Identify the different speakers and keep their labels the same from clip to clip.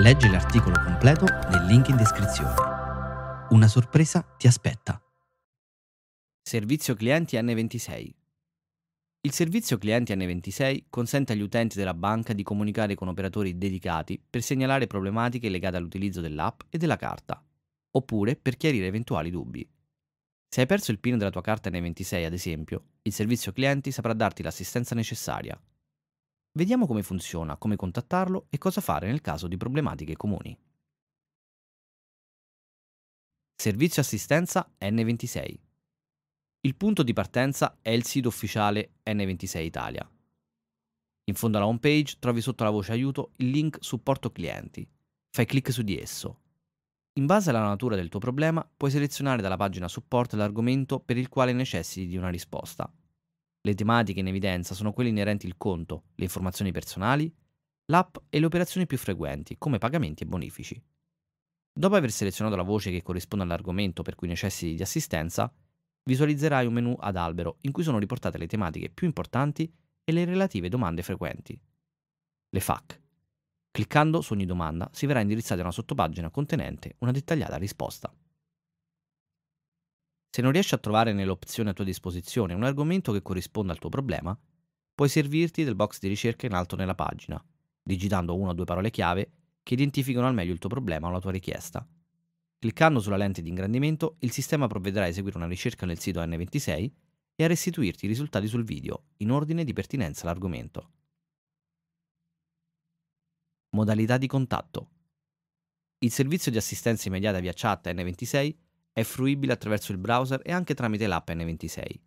Speaker 1: Leggi l'articolo completo nel link in descrizione. Una sorpresa ti aspetta. Servizio clienti N26. Il servizio clienti N26 consente agli utenti della banca di comunicare con operatori dedicati per segnalare problematiche legate all'utilizzo dell'app e della carta, oppure per chiarire eventuali dubbi. Se hai perso il PIN della tua carta N26, ad esempio, il servizio clienti saprà darti l'assistenza necessaria Vediamo come funziona, come contattarlo e cosa fare nel caso di problematiche comuni. Servizio assistenza N26. Il punto di partenza è il sito ufficiale N26 Italia. In fondo alla homepage trovi sotto la voce aiuto il link supporto clienti. Fai clic su di esso. In base alla natura del tuo problema puoi selezionare dalla pagina supporto l'argomento per il quale necessiti di una risposta le tematiche in evidenza sono quelle inerenti il conto, le informazioni personali, l'app e le operazioni più frequenti, come pagamenti e bonifici. Dopo aver selezionato la voce che corrisponde all'argomento per cui necessiti di assistenza, visualizzerai un menu ad albero in cui sono riportate le tematiche più importanti e le relative domande frequenti. Le FAC. Cliccando su ogni domanda si verrà indirizzata a una sottopagina contenente una dettagliata risposta. Se non riesci a trovare nell'opzione a tua disposizione un argomento che corrisponda al tuo problema, puoi servirti del box di ricerca in alto nella pagina, digitando una o due parole chiave che identificano al meglio il tuo problema o la tua richiesta. Cliccando sulla lente di ingrandimento, il sistema provvederà a eseguire una ricerca nel sito N26 e a restituirti i risultati sul video, in ordine di pertinenza all'argomento. Modalità di contatto. Il servizio di assistenza immediata via chat N26 è fruibile attraverso il browser e anche tramite l'app N26.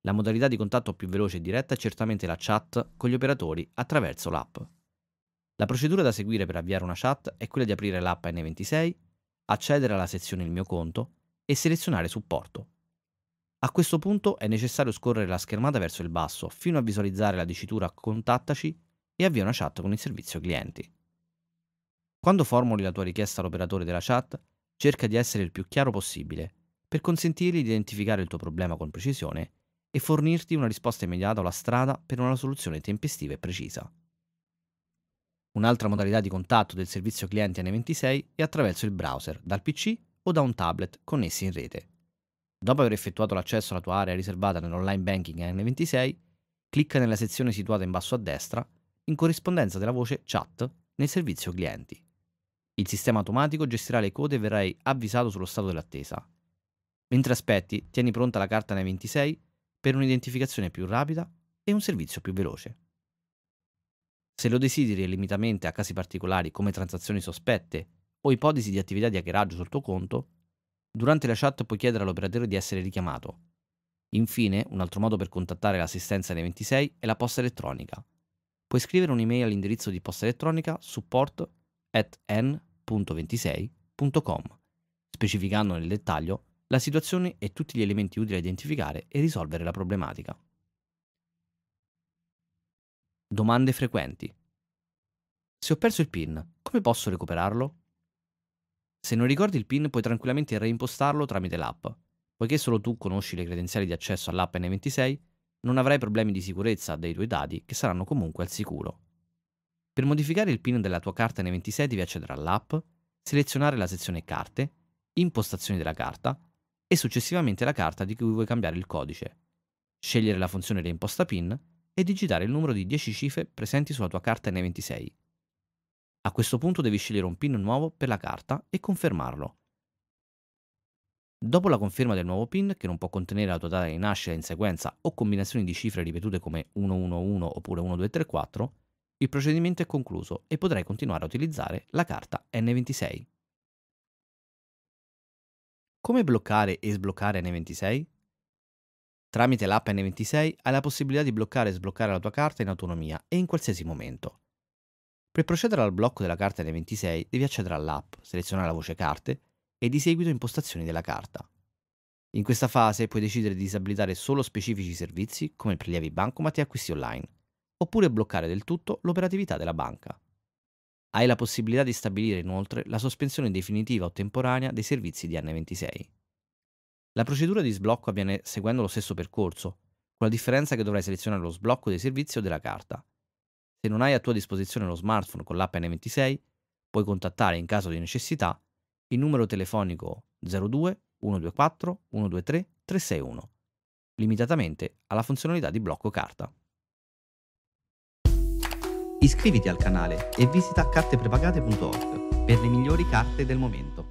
Speaker 1: La modalità di contatto più veloce e diretta è certamente la chat con gli operatori attraverso l'app. La procedura da seguire per avviare una chat è quella di aprire l'app N26, accedere alla sezione Il mio conto e selezionare supporto. A questo punto è necessario scorrere la schermata verso il basso fino a visualizzare la dicitura Contattaci e avvia una chat con il servizio clienti. Quando formuli la tua richiesta all'operatore della chat, cerca di essere il più chiaro possibile per consentirgli di identificare il tuo problema con precisione e fornirti una risposta immediata o la strada per una soluzione tempestiva e precisa. Un'altra modalità di contatto del servizio clienti N26 è attraverso il browser, dal PC o da un tablet connessi in rete. Dopo aver effettuato l'accesso alla tua area riservata nell'online banking N26, clicca nella sezione situata in basso a destra in corrispondenza della voce Chat nel servizio clienti. Il sistema automatico gestirà le code e verrai avvisato sullo stato dell'attesa. Mentre aspetti, tieni pronta la carta nei 26 per un'identificazione più rapida e un servizio più veloce. Se lo desideri limitamente a casi particolari come transazioni sospette o ipotesi di attività di hackeraggio sul tuo conto, durante la chat puoi chiedere all'operatore di essere richiamato. Infine, un altro modo per contattare l'assistenza nei 26 è la posta elettronica. Puoi scrivere un'email all'indirizzo di posta elettronica support@n www.26.com, specificando nel dettaglio la situazione e tutti gli elementi utili a identificare e risolvere la problematica. Domande frequenti. Se ho perso il PIN, come posso recuperarlo? Se non ricordi il PIN puoi tranquillamente reimpostarlo tramite l'app. Poiché solo tu conosci le credenziali di accesso all'app N26, non avrai problemi di sicurezza dei tuoi dati che saranno comunque al sicuro. Per modificare il PIN della tua carta N26 devi accedere all'app, selezionare la sezione carte, impostazioni della carta e successivamente la carta di cui vuoi cambiare il codice, scegliere la funzione reimposta PIN e digitare il numero di 10 cifre presenti sulla tua carta N26. A questo punto devi scegliere un PIN nuovo per la carta e confermarlo. Dopo la conferma del nuovo PIN, che non può contenere la tua data di nascita in sequenza o combinazioni di cifre ripetute come 111 oppure 1234, il procedimento è concluso e potrai continuare a utilizzare la carta N26. Come bloccare e sbloccare N26? Tramite l'app N26 hai la possibilità di bloccare e sbloccare la tua carta in autonomia e in qualsiasi momento. Per procedere al blocco della carta N26 devi accedere all'app, selezionare la voce carte e di seguito impostazioni della carta. In questa fase puoi decidere di disabilitare solo specifici servizi come prelievi bancomat e acquisti online oppure bloccare del tutto l'operatività della banca. Hai la possibilità di stabilire inoltre la sospensione definitiva o temporanea dei servizi di N26. La procedura di sblocco avviene seguendo lo stesso percorso, con la differenza che dovrai selezionare lo sblocco dei servizi o della carta. Se non hai a tua disposizione lo smartphone con l'app N26, puoi contattare in caso di necessità il numero telefonico 02 124 123 361, limitatamente alla funzionalità di blocco carta. Iscriviti al canale e visita carteprepagate.org per le migliori carte del momento.